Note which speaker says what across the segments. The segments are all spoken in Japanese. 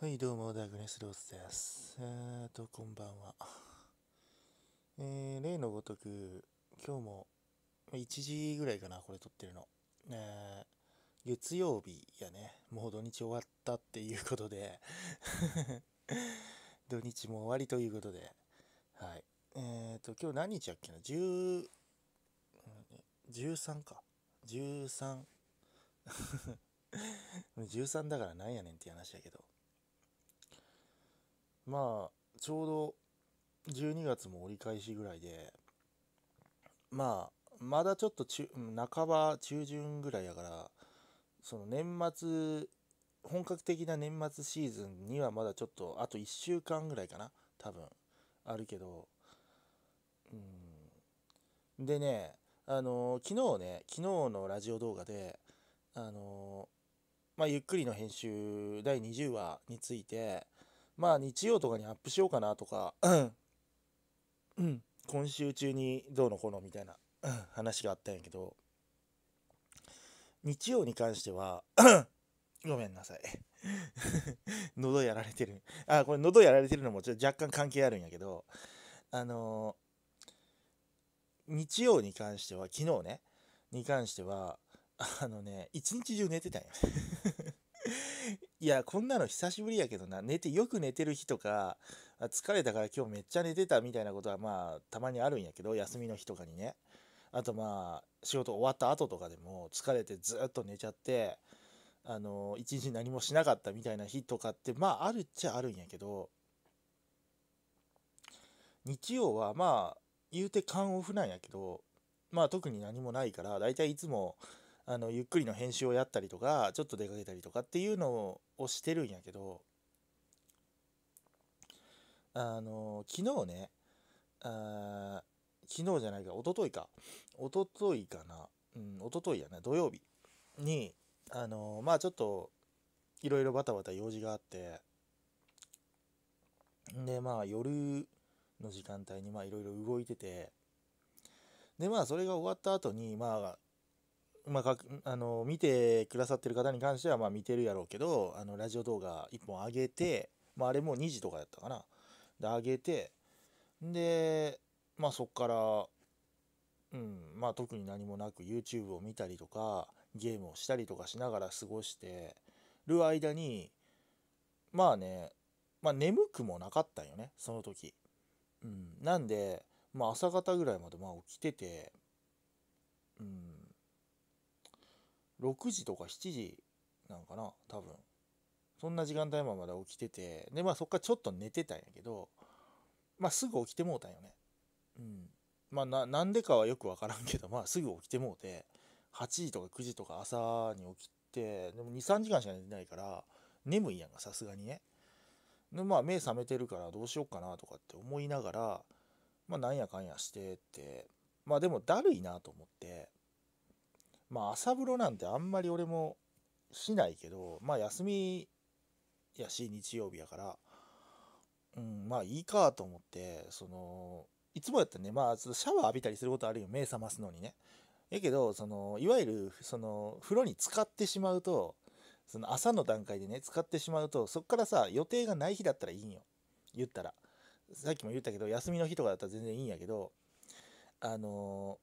Speaker 1: はい、どうも、ダグネス・ロースです。えーと、こんばんは。えー、例のごとく、今日も、1時ぐらいかな、これ撮ってるの。えー、月曜日やね、もう土日終わったっていうことで 土日も終わりということで、はい。えーと、今日何日やっけな、10、13か。13。13 だからなんやねんって話やけど。まあちょうど12月も折り返しぐらいでまあまだちょっと中半ば中旬ぐらいやからその年末本格的な年末シーズンにはまだちょっとあと1週間ぐらいかな多分あるけどうんでねあの昨日ね昨日のラジオ動画であのまあ、ゆっくりの編集第20話についてまあ日曜とかにアップしようかなとか、うん、今週中にどうのこうのみたいな、うん、話があったんやけど、日曜に関しては ごめんなさい 喉やられてるあ、これ喉やられてるのもちょっと若干関係あるんやけど、あのー、日曜に関しては、昨日ね、に関しては、あのね、一日中寝てたんや。いや、こんなの久しぶりやけどな、寝て、よく寝てる日とか、疲れたから今日めっちゃ寝てたみたいなことは、まあ、たまにあるんやけど、休みの日とかにね。あとまあ、仕事終わった後とかでも、疲れてずっと寝ちゃって、あの、一日何もしなかったみたいな日とかって、まあ、あるっちゃあるんやけど、日曜はまあ、言うて缶オフなんやけど、まあ、特に何もないから、だいたいいつも、あのゆっくりの編集をやったりとかちょっと出かけたりとかっていうのをしてるんやけどあの昨日ねあ昨日じゃないか一昨日か一昨日かな、うん、一昨日やな土曜日にあのまあちょっといろいろバタバタ用事があってでまあ夜の時間帯にまあいろいろ動いててでまあそれが終わった後にまあまあ、かあの見てくださってる方に関してはまあ見てるやろうけどあのラジオ動画1本上げて、まあ、あれも2時とかやったかなで上げてで、まあ、そっからうんまあ特に何もなく YouTube を見たりとかゲームをしたりとかしながら過ごしてる間にまあね、まあ、眠くもなかったんよねその時、うん、なんで、まあ、朝方ぐらいまでまあ起きてて、うん、6時とか7時なんかな多分そんな時間帯まで起きててでまあそっからちょっと寝てたんやけどまあすぐ起きてもうたんよねうんまあなんでかはよく分からんけどまあすぐ起きてもうて8時とか9時とか朝に起きてでも23時間しか寝てないから眠いやんかさすがにねでまあ目覚めてるからどうしよっかなとかって思いながらまあなんやかんやしてってまあでもだるいなと思ってまあ朝風呂なんてあんまり俺もしないけど、まあ休みやし日曜日やから、うん、まあいいかと思って、その、いつもやったらね、まあシャワー浴びたりすることあるよ、目覚ますのにね。やけど、その、いわゆる、その、風呂に使ってしまうと、その朝の段階でね、使ってしまうと、そっからさ、予定がない日だったらいいんよ。言ったら。さっきも言ったけど、休みの日とかだったら全然いいんやけど、あの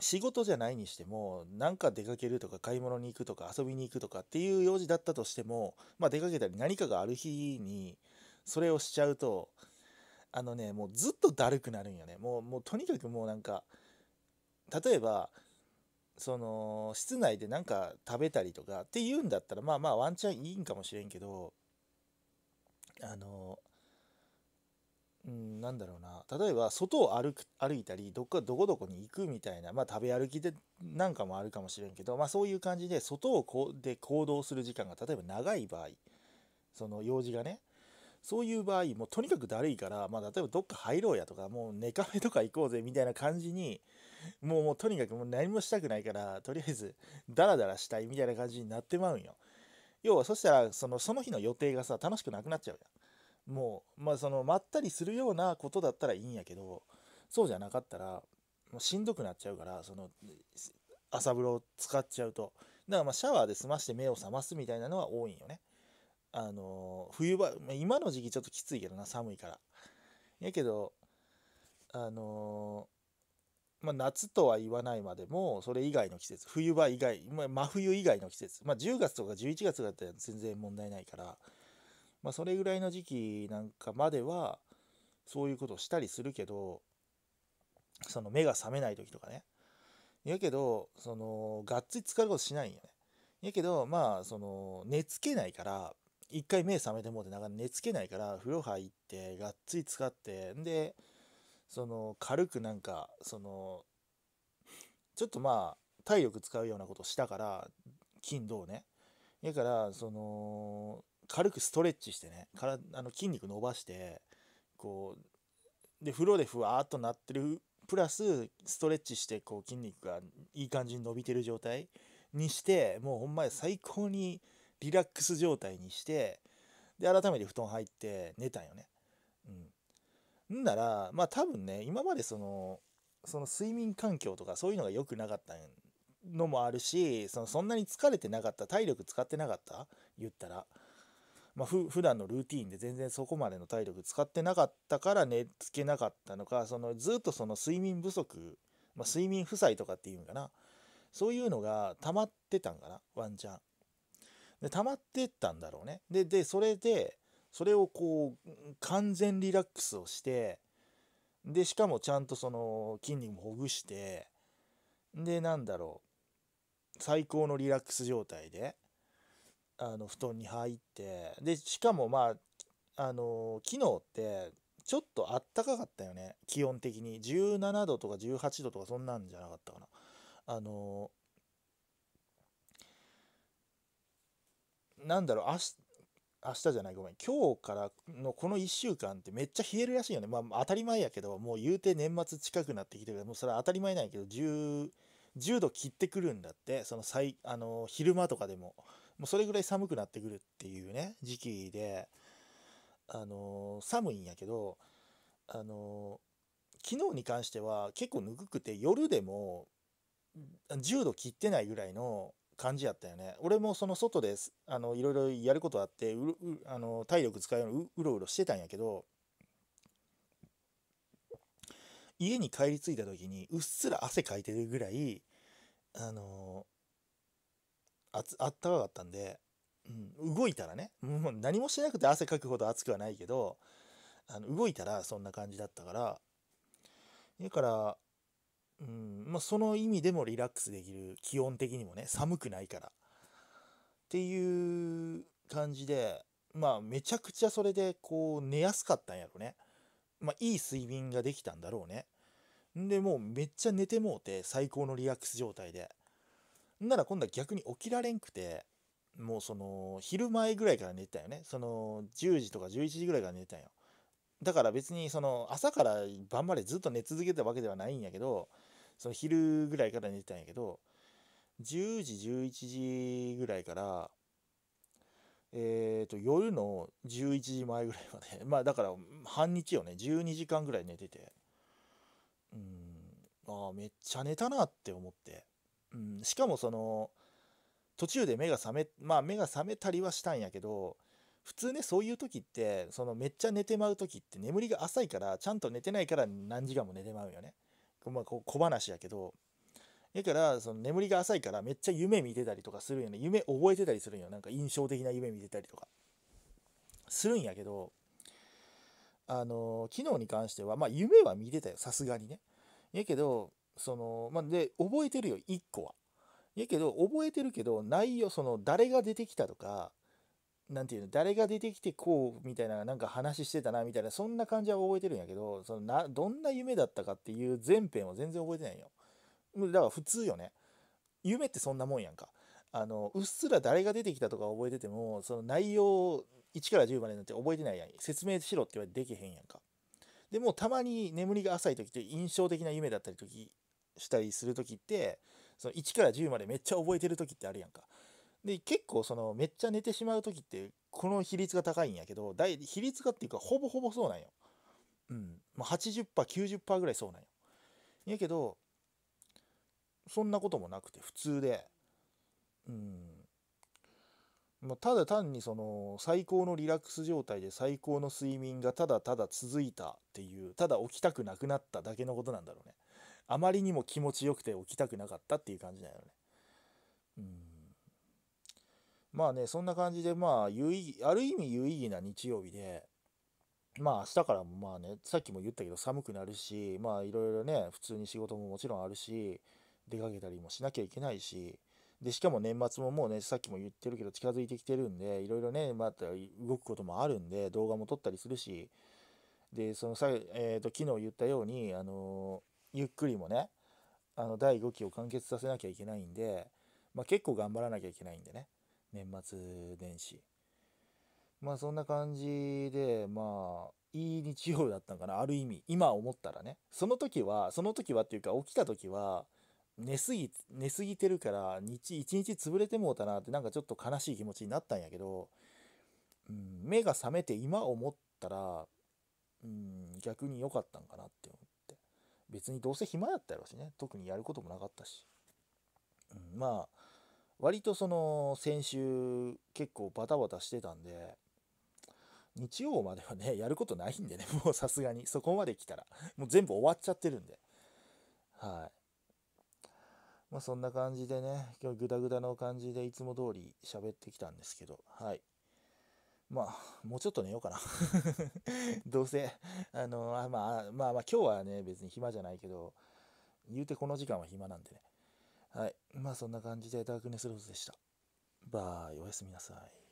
Speaker 1: 仕事じゃないにしても、なんか出かけるとか買い物に行くとか遊びに行くとかっていう用事だったとしても、まあ出かけたり何かがある日に、それをしちゃうと、あのね、もうずっとだるくなるんよね。もう、もうとにかくもうなんか、例えば、その、室内で何か食べたりとかっていうんだったら、まあまあワンチャンいいんかもしれんけど、あの、うん、なんだろうな例えば外を歩く歩いたりどっかどこどこに行くみたいな、まあ、食べ歩きでなんかもあるかもしれんけど、まあ、そういう感じで外をこうで行動する時間が例えば長い場合その用事がねそういう場合もうとにかくだるいから、まあ、例えばどっか入ろうやとかもう寝カフェとか行こうぜみたいな感じにもうもうとにかくもう何もしたくないからとりあえずダラダラしたいみたいな感じになってまうんよ要はそしたらそのその日の予定がさ楽しくなくなっちゃうやん。もう、まあ、そのまったりするようなことだったらいいんやけどそうじゃなかったらもうしんどくなっちゃうからその朝風呂を使っちゃうとだからまあシャワーで済まして目を覚ますみたいなのは多いんよねあの冬場今の時期ちょっときついけどな寒いからやけどあのまあ、夏とは言わないまでもそれ以外の季節冬場以外、まあ、真冬以外の季節、まあ、10月とか11月だったら全然問題ないからまあ、それぐらいの時期なんかまではそういうことをしたりするけどその目が覚めない時とかねやけどそのがっつり使うことしないんよねやけどまあその寝つけないから一回目覚めてもうてなんか寝つけないから風呂入ってがっつり使ってんでその軽くなんかそのちょっとまあ体力使うようなことしたから金土ねやからその軽くストレッチしてねからあの筋肉伸ばしてこうで風呂でふわーっとなってるプラスストレッチしてこう筋肉がいい感じに伸びてる状態にしてもうほんまに最高にリラックス状態にしてで改めて布団入って寝たんよね。うん、んならまあ多分ね今までそのその睡眠環境とかそういうのが良くなかったのもあるしそのそんなに疲れてなかった体力使ってなかった言ったら。まあ、ふ普段のルーティーンで全然そこまでの体力使ってなかったから寝つけなかったのかそのずっとその睡眠不足、まあ、睡眠負債とかっていうんかなそういうのが溜まってたんかなワンチャン。で溜まってったんだろうね。ででそれでそれをこう完全リラックスをしてでしかもちゃんとその筋肉もほぐしてでなんだろう最高のリラックス状態であの布団に入ってでしかもまああの昨日ってちょっとあったかかったよね気温的に17度とか18度とかそんなんじゃなかったかなあのなんだろう明日明日じゃないごめん今日からのこの1週間ってめっちゃ冷えるらしいよねまあ当たり前やけどもう言うて年末近くなってきてるからもうそれは当たり前なんやけど 10, 10度切ってくるんだってその最あの昼間とかでももうそれぐらい寒くなってくるっていうね、時期で、あのー、寒いんやけど、あのー、昨日に関しては結構ぬくくて夜でも10度切ってないぐらいの感じやったよね。俺もその外であのいろいろやることあってううあの体力使うようにうろうろしてたんやけど家に帰り着いた時にうっすら汗かいてるぐらいあのああったかかったんで、うん、動いたらねもう何もしなくて汗かくほど暑くはないけどあの動いたらそんな感じだったからだから、うんまあ、その意味でもリラックスできる気温的にもね寒くないからっていう感じでまあめちゃくちゃそれでこう寝やすかったんやろねまあいい睡眠ができたんだろうねでもうめっちゃ寝てもうて最高のリラックス状態で。なら今度は逆に起きられんくてもうその昼前ぐらいから寝てたよねその10時とか11時ぐらいから寝てたんよだから別にその朝から晩までずっと寝続けたわけではないんやけどその昼ぐらいから寝てたんやけど10時11時ぐらいからえっ、ー、と夜の11時前ぐらいまで まあだから半日よね12時間ぐらい寝ててうんああめっちゃ寝たなって思って。うん、しかもその途中で目が覚めまあ目が覚めたりはしたんやけど普通ねそういう時ってそのめっちゃ寝てまう時って眠りが浅いからちゃんと寝てないから何時間も寝てまうよね。まあ、こ小話やけどだからその眠りが浅いからめっちゃ夢見てたりとかするよね夢覚えてたりするんよなんか印象的な夢見てたりとかするんやけどあの昨日に関してはまあ夢は見てたよさすがにねやけどその、まあ、で、覚えてるよ、1個は。やけど、覚えてるけど、内容、その、誰が出てきたとか、何て言うの、誰が出てきてこう、みたいな、なんか話してたな、みたいな、そんな感じは覚えてるんやけど、そのな、どんな夢だったかっていう前編は全然覚えてないよ。だから普通よね。夢ってそんなもんやんか。あの、うっすら誰が出てきたとか覚えてても、その内容、1から10までなんて覚えてないやん。説明しろって言われてできへんやんか。でもたまに眠りが浅い時って印象的な夢だったり時したりする時ってその1から10までめっちゃ覚えてる時ってあるやんか。で結構そのめっちゃ寝てしまう時ってこの比率が高いんやけど比率がっていうかほぼほぼそうなんよ。うん、まあ、80%90% ぐらいそうなんよ。やけどそんなこともなくて普通で。うんまあ、ただ単にその最高のリラックス状態で最高の睡眠がただただ続いたっていうただ起きたくなくなっただけのことなんだろうね。あまりにも気持ちよくて起きたくなかったっていう感じなよね。うんまあねそんな感じでまあ有意義ある意味有意義な日曜日でまあ明日からもまあねさっきも言ったけど寒くなるしまあいろいろね普通に仕事ももちろんあるし出かけたりもしなきゃいけないしでしかも年末ももうねさっきも言ってるけど近づいてきてるんでいろいろねまた動くこともあるんで動画も撮ったりするしでそのさ、えーと昨日言ったようにあのーゆっくりもねあの第5期を完結させなきゃいけないんで、まあ、結構頑張らなきゃいけないんでね年末年始まあそんな感じでまあいい日曜だったんかなある意味今思ったらねその時はその時はっていうか起きた時は寝すぎ寝すぎてるから日一日潰れてもうたなってなんかちょっと悲しい気持ちになったんやけど、うん、目が覚めて今思ったら、うん、逆に良かったんかなって別にどうせ暇やったやろうしね特にやることもなかったし、うん、まあ割とその先週結構バタバタしてたんで日曜まではね やることないんでね もうさすがにそこまで来たらもう全部終わっちゃってるんではいまあそんな感じでね今日グダグダの感じでいつも通り喋ってきたんですけどはいまあ、もうちょっと寝ようかな どうせ、あの、まあ、まあ、まあ、今日はね、別に暇じゃないけど、言うてこの時間は暇なんでね。はい。まあ、そんな感じでダークネスローズでした。バイ、おやすみなさい。